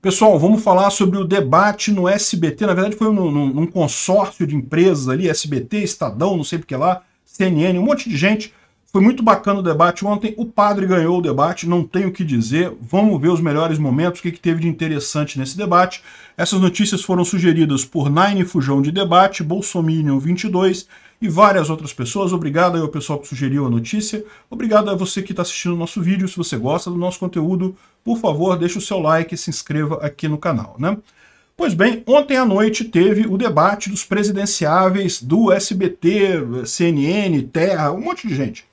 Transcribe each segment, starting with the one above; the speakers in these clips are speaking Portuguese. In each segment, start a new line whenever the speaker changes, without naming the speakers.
Pessoal, vamos falar sobre o debate no SBT. Na verdade, foi num, num consórcio de empresas ali, SBT, Estadão, não sei que lá, CNN, um monte de gente. Foi muito bacana o debate ontem. O padre ganhou o debate, não tenho o que dizer. Vamos ver os melhores momentos, o que, que teve de interessante nesse debate. Essas notícias foram sugeridas por Nine Fujão de Debate, Bolsominion 22 e várias outras pessoas. Obrigado ao pessoal que sugeriu a notícia. Obrigado a você que está assistindo o nosso vídeo. Se você gosta do nosso conteúdo, por favor, deixe o seu like e se inscreva aqui no canal. Né? Pois bem, ontem à noite teve o debate dos presidenciáveis do SBT, CNN, Terra, um monte de gente.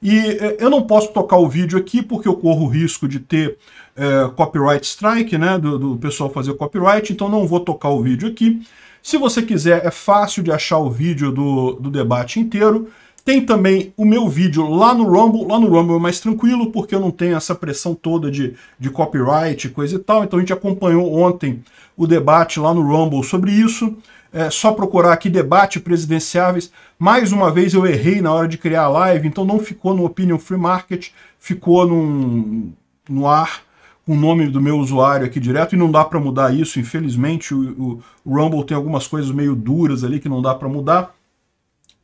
E eh, eu não posso tocar o vídeo aqui porque eu corro o risco de ter é, copyright strike, né, do, do pessoal fazer copyright, então não vou tocar o vídeo aqui. Se você quiser, é fácil de achar o vídeo do, do debate inteiro. Tem também o meu vídeo lá no Rumble. Lá no Rumble é mais tranquilo, porque eu não tenho essa pressão toda de, de copyright, coisa e tal. Então a gente acompanhou ontem o debate lá no Rumble sobre isso. É só procurar aqui debate presidenciáveis. Mais uma vez eu errei na hora de criar a live, então não ficou no Opinion Free Market, ficou num, no ar o nome do meu usuário aqui direto e não dá para mudar isso, infelizmente. o, o Rumble tem algumas coisas meio duras ali que não dá para mudar.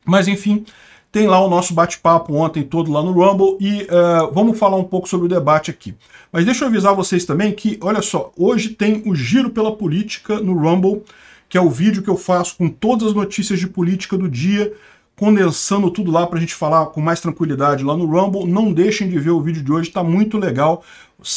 Mas enfim, tem lá o nosso bate-papo ontem todo lá no Rumble e uh, vamos falar um pouco sobre o debate aqui. Mas deixa eu avisar vocês também que, olha só, hoje tem o Giro pela Política no Rumble, que é o vídeo que eu faço com todas as notícias de política do dia, condensando tudo lá para a gente falar com mais tranquilidade lá no Rumble. Não deixem de ver o vídeo de hoje, está muito legal.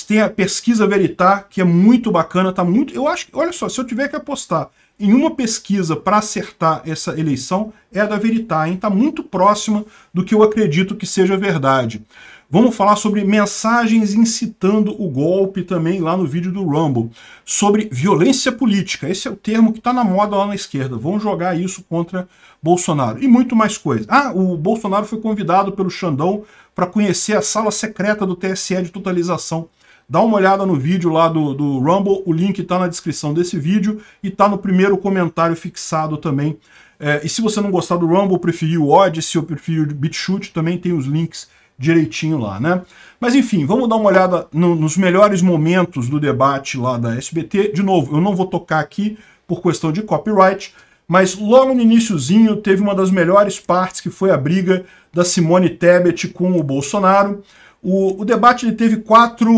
Tem a pesquisa Veritar, que é muito bacana, tá muito. Eu acho que, olha só, se eu tiver que apostar em uma pesquisa para acertar essa eleição, é a da Veritar, hein? Tá muito próxima do que eu acredito que seja verdade. Vamos falar sobre mensagens incitando o golpe também lá no vídeo do Rumble. Sobre violência política, esse é o termo que está na moda lá na esquerda. Vão jogar isso contra Bolsonaro. E muito mais coisa. Ah, o Bolsonaro foi convidado pelo Xandão para conhecer a sala secreta do TSE de totalização. Dá uma olhada no vídeo lá do, do Rumble, o link está na descrição desse vídeo e está no primeiro comentário fixado também. É, e se você não gostar do Rumble, preferir o Odyssey ou preferir o BitChute, também tem os links direitinho lá, né? Mas enfim, vamos dar uma olhada no, nos melhores momentos do debate lá da SBT. De novo, eu não vou tocar aqui por questão de copyright, mas logo no iníciozinho teve uma das melhores partes que foi a briga da Simone Tebet com o Bolsonaro. O, o debate ele teve quatro,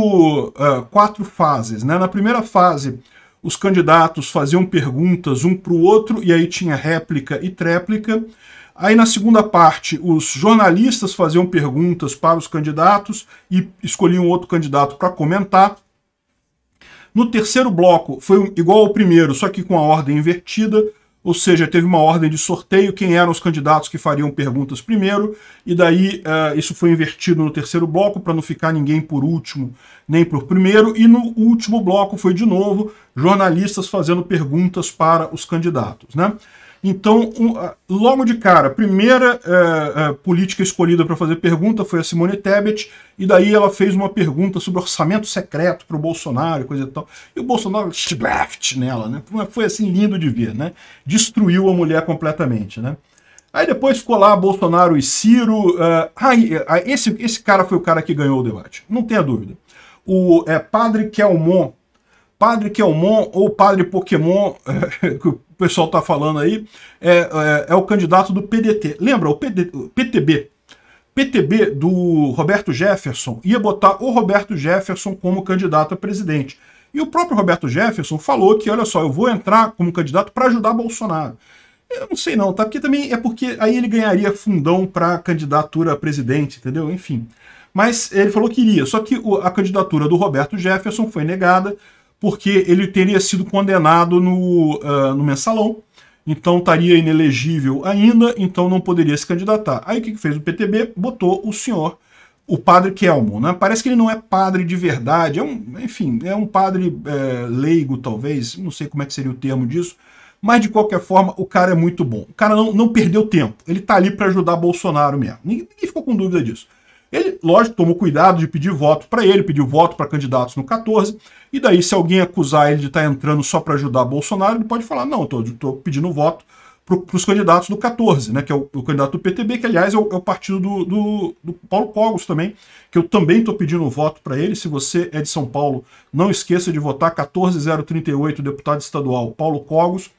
uh, quatro fases. Né? Na primeira fase, os candidatos faziam perguntas um para o outro, e aí tinha réplica e tréplica. Aí na segunda parte, os jornalistas faziam perguntas para os candidatos e escolhiam outro candidato para comentar. No terceiro bloco, foi igual ao primeiro, só que com a ordem invertida, ou seja, teve uma ordem de sorteio, quem eram os candidatos que fariam perguntas primeiro, e daí uh, isso foi invertido no terceiro bloco para não ficar ninguém por último nem por primeiro, e no último bloco foi de novo jornalistas fazendo perguntas para os candidatos. Né? Então, um, logo de cara, a primeira é, é, política escolhida para fazer pergunta foi a Simone Tebet, e daí ela fez uma pergunta sobre orçamento secreto para o Bolsonaro coisa e tal. E o Bolsonaro shlaft nela, né? Foi assim lindo de ver, né? Destruiu a mulher completamente, né? Aí depois ficou lá Bolsonaro e Ciro. Uh, esse, esse cara foi o cara que ganhou o debate, não tenha dúvida. O é, padre Kelmon, Padre Kelmon ou Padre Pokémon, o pessoal está falando aí, é, é, é, o candidato do PDT. Lembra, o, PD, o PTB, PTB do Roberto Jefferson ia botar o Roberto Jefferson como candidato a presidente. E o próprio Roberto Jefferson falou que, olha só, eu vou entrar como candidato para ajudar Bolsonaro. Eu não sei não, tá? Porque também é porque aí ele ganharia fundão para candidatura a presidente, entendeu? Enfim. Mas ele falou que iria, só que a candidatura do Roberto Jefferson foi negada porque ele teria sido condenado no, uh, no mensalão, então estaria inelegível ainda, então não poderia se candidatar. Aí o que, que fez o PTB? Botou o senhor, o padre Kelmo. Né? Parece que ele não é padre de verdade, é um, enfim, é um padre é, leigo talvez, não sei como é que seria o termo disso, mas de qualquer forma o cara é muito bom. O cara não, não perdeu tempo, ele está ali para ajudar Bolsonaro mesmo. Ninguém, ninguém ficou com dúvida disso. Ele, lógico, tomou cuidado de pedir voto para ele, pediu voto para candidatos no 14, e daí se alguém acusar ele de estar tá entrando só para ajudar Bolsonaro, ele pode falar, não, estou pedindo voto para os candidatos do 14, né, que é o, o, candidato do PTB, que aliás é o, é o partido do, do, do, Paulo Cogos também, que eu também estou pedindo voto para ele. Se você é de São Paulo, não esqueça de votar 14038, deputado estadual Paulo Cogos,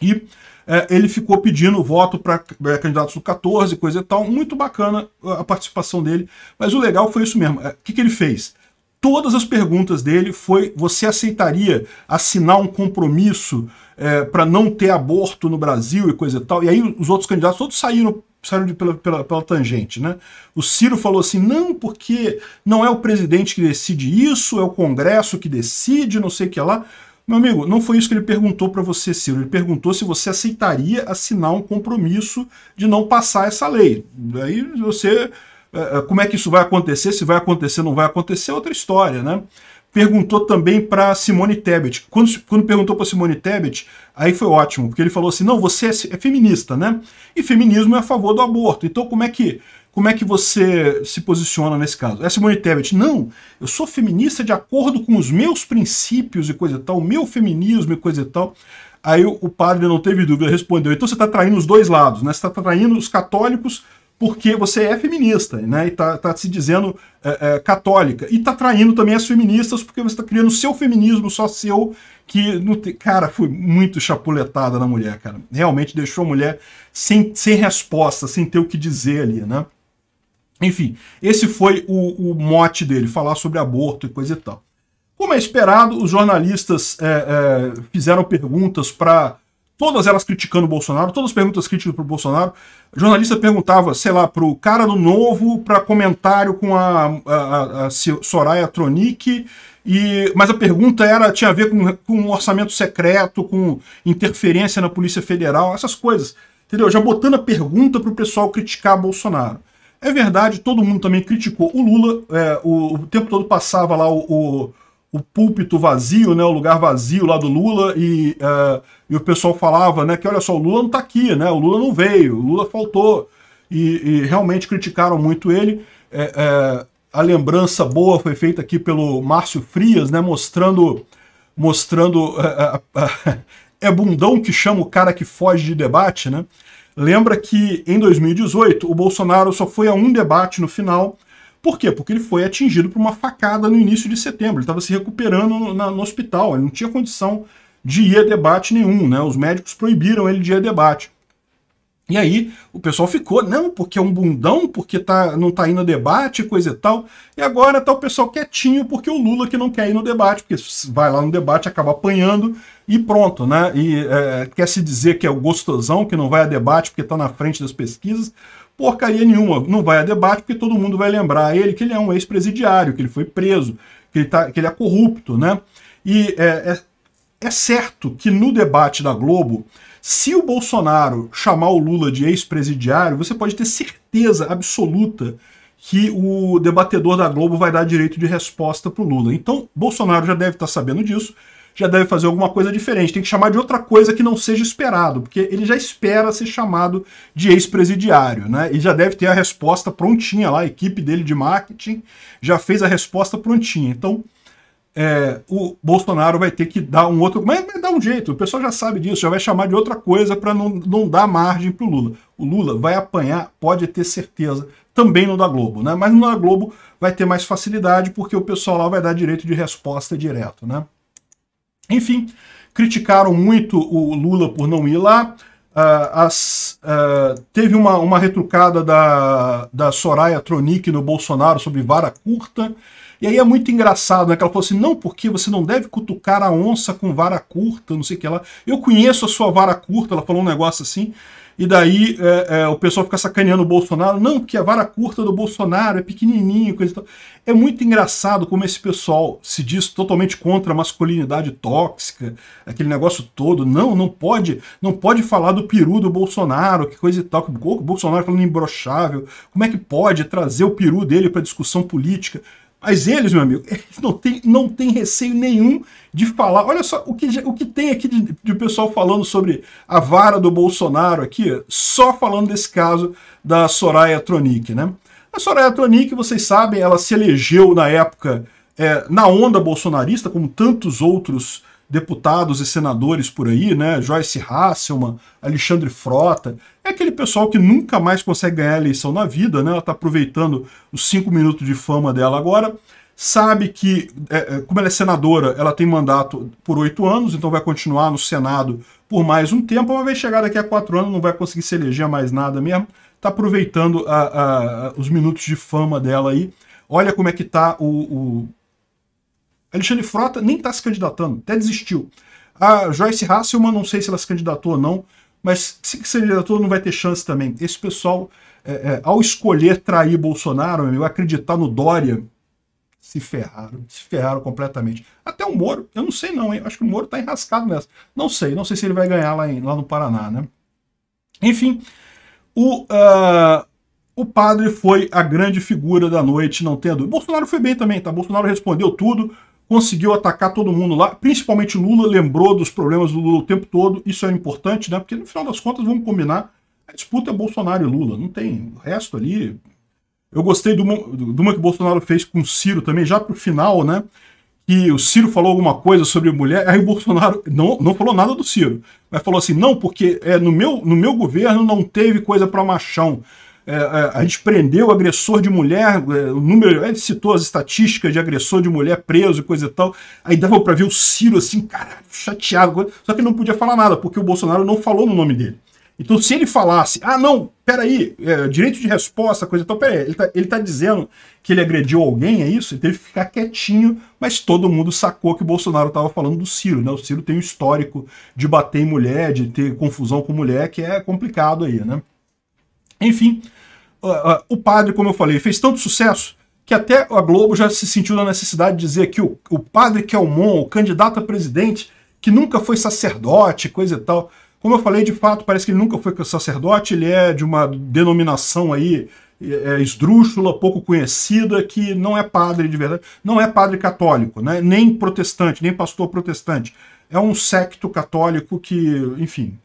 e é, ele ficou pedindo voto para é, candidatos do 14, coisa e tal. Muito bacana a participação dele. Mas o legal foi isso mesmo. É, o é, que, que ele fez? Todas as perguntas dele foi: você aceitaria assinar um compromisso é, para não ter aborto no Brasil e coisa e tal? E aí os outros candidatos todos saíram saíram de, pela, pela, pela, tangente, né? O Ciro falou assim, não, porque não é o presidente que decide isso, é o Congresso que decide, não sei o que lá. Meu amigo, não foi isso que ele perguntou para você, Ciro. Ele perguntou se você aceitaria assinar um compromisso de não passar essa lei. Daí você. É, é, como é que isso vai acontecer? Se vai acontecer, não vai acontecer, é outra história, né? Perguntou também para Simone Tebet. Quando, quando perguntou para Simone Tebet, aí foi ótimo, porque ele falou assim: não, você é, é feminista, né? E feminismo é a favor do aborto. Então, como é que como é que você se posiciona nesse caso? É Simone Tebet, não, eu sou feminista de acordo com os meus princípios e coisa e tal, o meu feminismo e coisa e tal. Aí o, padre não teve dúvida, respondeu, então você está traindo os dois lados, né? Você está traindo os católicos porque você é feminista, né? E está tá se dizendo é, é, católica. E está traindo também as feministas porque você está criando seu feminismo só seu, que não te... Cara, foi muito chapuletada na mulher, cara. Realmente deixou a mulher sem, sem resposta, sem ter o que dizer ali, né? Enfim, esse foi o, o, mote dele, falar sobre aborto e coisa e tal. Como é esperado, os jornalistas é, é, fizeram perguntas para. Todas elas criticando o Bolsonaro, todas as perguntas críticas para o Bolsonaro. O jornalista perguntava, sei lá, para o cara do Novo, para comentário com a, a, a Soraya Tronic, e, mas a pergunta era tinha a ver com, com um orçamento secreto, com interferência na Polícia Federal, essas coisas. Entendeu? Já botando a pergunta para o pessoal criticar Bolsonaro. É verdade, todo mundo também criticou o Lula, é, o, o, tempo todo passava lá o, o, o, púlpito vazio, né, o lugar vazio lá do Lula, e, é, e o pessoal falava né, que olha só, o Lula não está aqui, né, o Lula não veio, o Lula faltou, e, e realmente criticaram muito ele. É, é a lembrança boa foi feita aqui pelo Márcio Frias, né, mostrando, mostrando é, é, é bundão que chama o cara que foge de debate, né? Lembra que em 2018 o Bolsonaro só foi a um debate no final. Por quê? Porque ele foi atingido por uma facada no início de setembro. Ele estava se recuperando no, na, no, hospital, ele não tinha condição de ir a debate nenhum, né? Os médicos proibiram ele de ir a debate. E aí o pessoal ficou, não, porque é um bundão, porque tá, não tá indo no debate, coisa e tal. E agora tá o pessoal quietinho, porque o Lula que não quer ir no debate, porque vai lá no debate, acaba apanhando e pronto, né? E é, quer se dizer que é o gostosão, que não vai a debate porque tá na frente das pesquisas. Porcaria nenhuma, não vai a debate porque todo mundo vai lembrar ele que ele é um ex-presidiário, que ele foi preso, que ele, tá, que ele é corrupto, né? E é, é, é certo que no debate da Globo se o Bolsonaro chamar o Lula de ex-presidiário, você pode ter certeza absoluta que o debatedor da Globo vai dar direito de resposta para o Lula. Então, Bolsonaro já deve estar tá sabendo disso, já deve fazer alguma coisa diferente. Tem que chamar de outra coisa que não seja esperado, porque ele já espera ser chamado de ex-presidiário, né? E já deve ter a resposta prontinha lá, a equipe dele de marketing já fez a resposta prontinha. Então, é, o Bolsonaro vai ter que dar um outro. Mas, mas dá um jeito, o pessoal já sabe disso, já vai chamar de outra coisa para não, não dar margem para o Lula. O Lula vai apanhar, pode ter certeza, também no da Globo, né? Mas no da Globo vai ter mais facilidade, porque o pessoal lá vai dar direito de resposta direto, né? Enfim, criticaram muito o Lula por não ir lá. Uh, as, uh, teve uma, uma retrucada da, da Soraya Tronic no Bolsonaro sobre vara curta. E aí é muito engraçado, né? Que ela falou assim: não, porque você não deve cutucar a onça com vara curta, não sei o que lá. Eu conheço a sua vara curta, ela falou um negócio assim. E daí é, é, o pessoal fica sacaneando o Bolsonaro. Não, porque a vara curta do Bolsonaro é pequenininho. Coisa tal. É muito engraçado como esse pessoal se diz totalmente contra a masculinidade tóxica, aquele negócio todo. Não, não pode não pode falar do peru do Bolsonaro, que coisa e tal. o Bolsonaro falando imbrochável. Como é que pode trazer o peru dele para discussão política? Mas eles, meu amigo, eles não têm não tem receio nenhum de falar. Olha só o que, o que tem aqui de, de pessoal falando sobre a vara do Bolsonaro aqui, só falando desse caso da Soraya Tronic, né? A Soraya Tronic, vocês sabem, ela se elegeu na época é, na onda bolsonarista, como tantos outros deputados e senadores por aí, né? Joyce Hasselman, Alexandre Frota, é aquele pessoal que nunca mais consegue ganhar eleição na vida, né? Ela está aproveitando os cinco minutos de fama dela agora. Sabe que, é, é, como ela é senadora, ela tem mandato por oito anos, então vai continuar no Senado por mais um tempo, mas vai chegar daqui a quatro anos, não vai conseguir se eleger mais nada mesmo. Está aproveitando a, a, os minutos de fama dela aí. Olha como é que está o, o Alexandre Frota nem está se candidatando, até desistiu. A Joyce Hasselman, não sei se ela se candidatou ou não, mas se se candidatou não vai ter chance também. Esse pessoal, é, é, ao escolher trair Bolsonaro, eu acreditar no Dória, se ferraram, se ferraram completamente. Até o Moro, eu não sei não, hein? acho que o Moro está enrascado nessa. Não sei, não sei se ele vai ganhar lá, em, lá no Paraná, né? Enfim, o, uh, o padre foi a grande figura da noite, não tendo. Bolsonaro foi bem também, tá? Bolsonaro respondeu tudo, conseguiu atacar todo mundo lá, principalmente Lula, lembrou dos problemas do Lula o tempo todo, isso é importante, né? Porque no final das contas, vamos combinar, a disputa é Bolsonaro e Lula, não tem o resto ali. Eu gostei de uma, que o Bolsonaro fez com o Ciro também, já pro final, né? Que o Ciro falou alguma coisa sobre mulher, aí o Bolsonaro não, não falou nada do Ciro, mas falou assim: não, porque é, no, meu, no meu governo não teve coisa para machão. É, é, a gente prendeu agressor de mulher, é, o número, ele citou as estatísticas de agressor de mulher preso e coisa e tal. Aí dava para ver o Ciro assim, cara, chateado, só que não podia falar nada, porque o Bolsonaro não falou no nome dele. Então, se ele falasse, ah, não, peraí, é, direito de resposta, coisa e tal, peraí, ele tá, ele tá dizendo que ele agrediu alguém, é isso? Ele teve que ficar quietinho, mas todo mundo sacou que o Bolsonaro tava falando do Ciro, né? O Ciro tem um histórico de bater em mulher, de ter confusão com mulher, que é complicado aí, né? Enfim, o padre, como eu falei, fez tanto sucesso que até a Globo já se sentiu na necessidade de dizer que o, o padre Kelmon, o candidato a presidente, que nunca foi sacerdote, coisa e tal. Como eu falei, de fato, parece que ele nunca foi sacerdote, ele é de uma denominação aí é, é esdrúxula, pouco conhecida, que não é padre de verdade, não é padre católico, né? nem protestante, nem pastor protestante. É um secto católico que, enfim,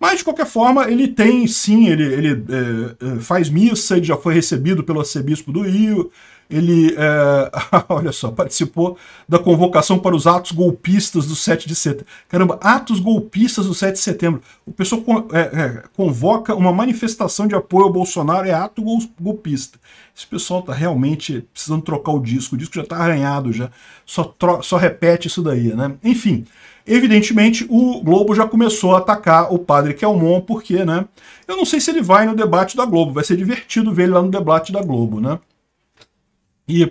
mas, de qualquer forma, ele tem, sim, ele, ele é, é, faz missa, ele já foi recebido pelo arcebispo do Rio, ele, é, olha só, participou da convocação para os atos golpistas do 7 de setembro. Caramba, atos golpistas do 7 de setembro. O pessoal é, é, convoca uma manifestação de apoio ao Bolsonaro, é ato golpista. Esse pessoal tá realmente precisando trocar o disco, o disco já tá arranhado, já só, só repete isso daí, né? Enfim, Evidentemente, o Globo já começou a atacar o padre Kelmon, porque, né? Eu não sei se ele vai no debate da Globo, vai ser divertido ver ele lá no debate da Globo, né? E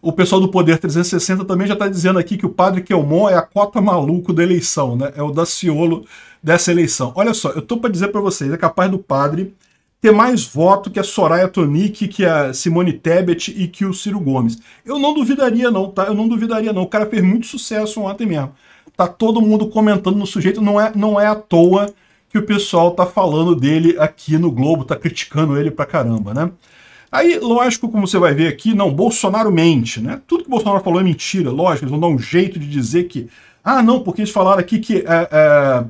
o pessoal do Poder 360 também já está dizendo aqui que o padre Kelmon é a cota maluco da eleição, né? É o Daciolo dessa eleição. Olha só, eu tô para dizer para vocês, é capaz do padre ter mais voto que a Soraya Tonic, que a Simone Tebet e que o Ciro Gomes. Eu não duvidaria não, tá? Eu não duvidaria não. O cara fez muito sucesso ontem mesmo tá todo mundo comentando no sujeito, não é, não é à toa que o pessoal tá falando dele aqui no Globo, tá criticando ele pra caramba, né? Aí, lógico, como você vai ver aqui, não, Bolsonaro mente, né? Tudo que Bolsonaro falou é mentira, lógico, eles vão dar um jeito de dizer que, ah, não, porque eles falaram aqui que é, é,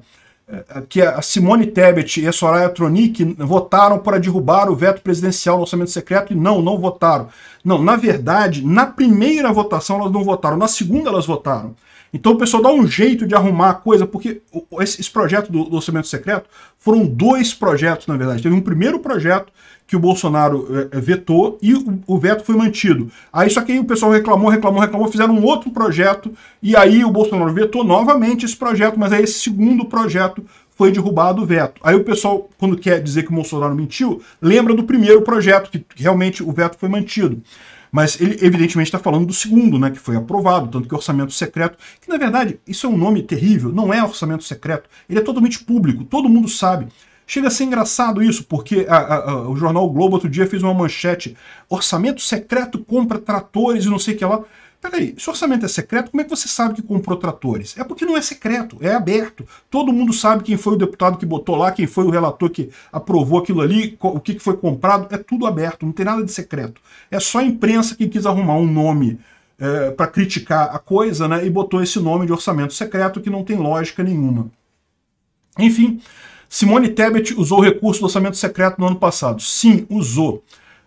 é, é que a Simone Tebet e a Soraya Tronic votaram para derrubar o veto presidencial no orçamento secreto e não, não votaram. Não, na verdade, na primeira votação elas não votaram, na segunda elas votaram. Então o pessoal dá um jeito de arrumar a coisa, porque esse, projeto do, do orçamento secreto foram dois projetos, na verdade. Teve um primeiro projeto que o Bolsonaro eh, eh, vetou e o veto foi mantido. Aí só que aí o pessoal reclamou, reclamou, reclamou, fizeram um outro projeto e aí o Bolsonaro vetou novamente esse projeto, mas aí esse segundo projeto foi derrubado o veto. Aí o pessoal, quando quer dizer que o Bolsonaro mentiu, lembra do primeiro projeto, que realmente o veto foi mantido. Mas ele, evidentemente, está falando do segundo, né, que foi aprovado, tanto que orçamento secreto, que na verdade, isso é um nome terrível, não é orçamento secreto, ele é totalmente público, todo mundo sabe. Chega a ser engraçado isso, porque a, a, a, o jornal Globo outro dia fez uma manchete: orçamento secreto compra tratores e não sei o que lá. Peraí, se o orçamento é secreto, como é que você sabe que comprou tratores? É porque não é secreto, é aberto. Todo mundo sabe quem foi o deputado que botou lá, quem foi o relator que aprovou aquilo ali, o que foi comprado. É tudo aberto, não tem nada de secreto. É só a imprensa que quis arrumar um nome é, para criticar a coisa né, e botou esse nome de orçamento secreto que não tem lógica nenhuma. Enfim, Simone Tebet usou o recurso do orçamento secreto no ano passado. Sim, usou.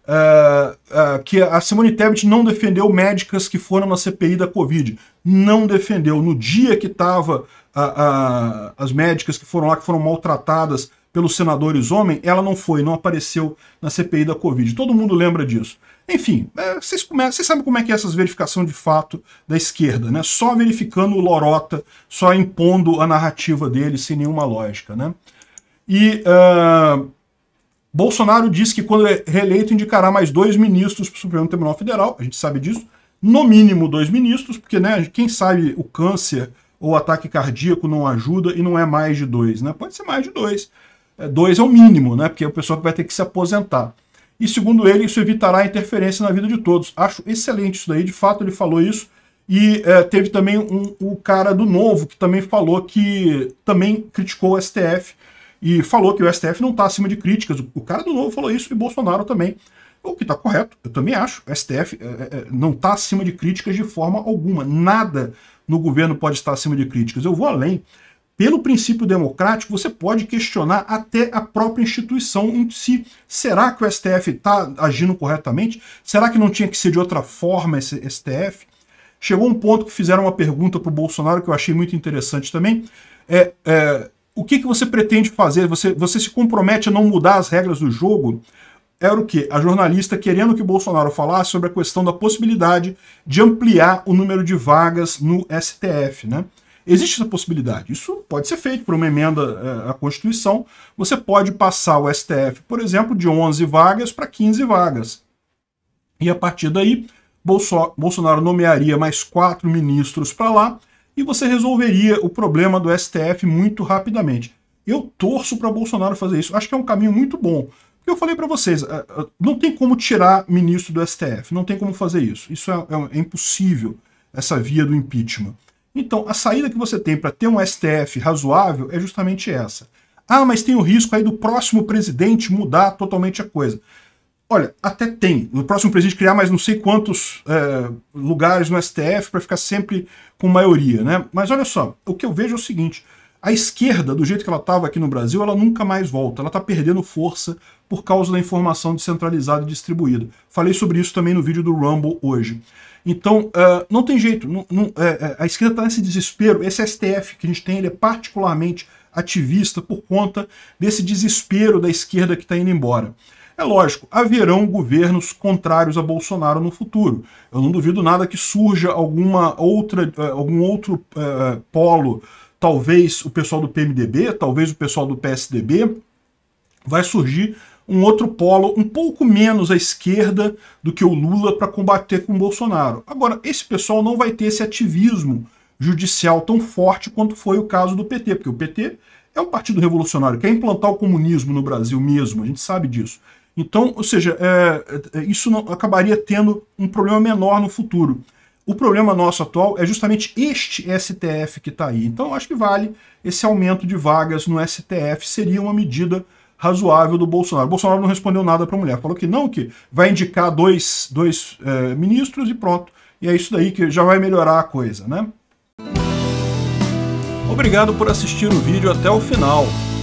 Uh, uh, que a Simone Tebet não defendeu médicas que foram na CPI da Covid. Não defendeu. No dia que estava uh, as médicas que foram lá, que foram maltratadas pelos senadores homem, ela não foi, não apareceu na CPI da Covid. Todo mundo lembra disso. Enfim, é, vocês, sabem como é que é essas verificação de fato da esquerda, né? Só verificando o Lorota, só impondo a narrativa dele sem nenhuma lógica, né? E uh, Bolsonaro disse que, quando é reeleito, indicará mais dois ministros para o Supremo Tribunal Federal. A gente sabe disso. No mínimo, dois ministros, porque né, quem sabe o câncer ou ataque cardíaco não ajuda e não é mais de dois. Né? Pode ser mais de dois. É, dois é o mínimo, né? porque o pessoal vai ter que se aposentar. E, segundo ele, isso evitará interferência na vida de todos. Acho excelente isso daí. De fato, ele falou isso. E é, teve também um, o cara do Novo, que também falou que também criticou o STF e falou que o STF não está acima de críticas. O cara do Novo falou isso e Bolsonaro também. O que está correto, eu também acho. O STF é, é, é, não está acima de críticas de forma alguma. Nada no governo pode estar acima de críticas. Eu vou além. Pelo princípio democrático, você pode questionar até a própria instituição em si. Será que o STF está agindo corretamente? Será que não tinha que ser de outra forma esse STF? Chegou um ponto que fizeram uma pergunta para o Bolsonaro que eu achei muito interessante também. É, é, o que, que você pretende fazer? Você, você se compromete a não mudar as regras do jogo? Era o que? A jornalista querendo que Bolsonaro falasse sobre a questão da possibilidade de ampliar o número de vagas no STF, né? Existe essa possibilidade. Isso pode ser feito por uma emenda eh, à Constituição. Você pode passar o STF, por exemplo, de 11 vagas para 15 vagas. E a partir daí, Bolsonaro nomearia mais quatro ministros para lá e você resolveria o problema do STF muito rapidamente. Eu torço para Bolsonaro fazer isso. Acho que é um caminho muito bom. Eu falei para vocês, eh, eh, não tem como tirar ministro do STF, não tem como fazer isso. Isso é, é, é impossível, essa via do impeachment. Então, a saída que você tem para ter um STF razoável é justamente essa. Ah, mas tem o risco aí do próximo presidente mudar totalmente a coisa. Olha, até tem. No próximo presidente criar mais não sei quantos é, lugares no STF para ficar sempre com maioria, né? Mas olha só, o que eu vejo é o seguinte: a esquerda, do jeito que ela estava aqui no Brasil, ela nunca mais volta. Ela está perdendo força por causa da informação descentralizada e distribuída. Falei sobre isso também no vídeo do Rumble hoje. Então, uh, não tem jeito. Não, não, uh, a esquerda está nesse desespero. Esse STF que a gente tem, ele é particularmente ativista por conta desse desespero da esquerda que está indo embora. É lógico, haverão governos contrários a Bolsonaro no futuro. Eu não duvido nada que surja alguma outra, eh, algum outro uh, polo, talvez o pessoal do PMDB, talvez o pessoal do PSDB, vai surgir um outro polo um pouco menos à esquerda do que o Lula para combater com o Bolsonaro. Agora, esse pessoal não vai ter esse ativismo judicial tão forte quanto foi o caso do PT, porque o PT é um partido revolucionário, quer implantar o comunismo no Brasil mesmo, a gente sabe disso. Então, ou seja, é, é, isso não, acabaria tendo um problema menor no futuro. O problema nosso atual é justamente este STF que está aí. Então, acho que vale esse aumento de vagas no STF, seria uma medida razoável do Bolsonaro. O Bolsonaro não respondeu nada para a mulher, falou que não, que vai indicar dois, dois é, ministros e pronto. E é isso daí que já vai melhorar a coisa, né? Obrigado por assistir o vídeo até o final.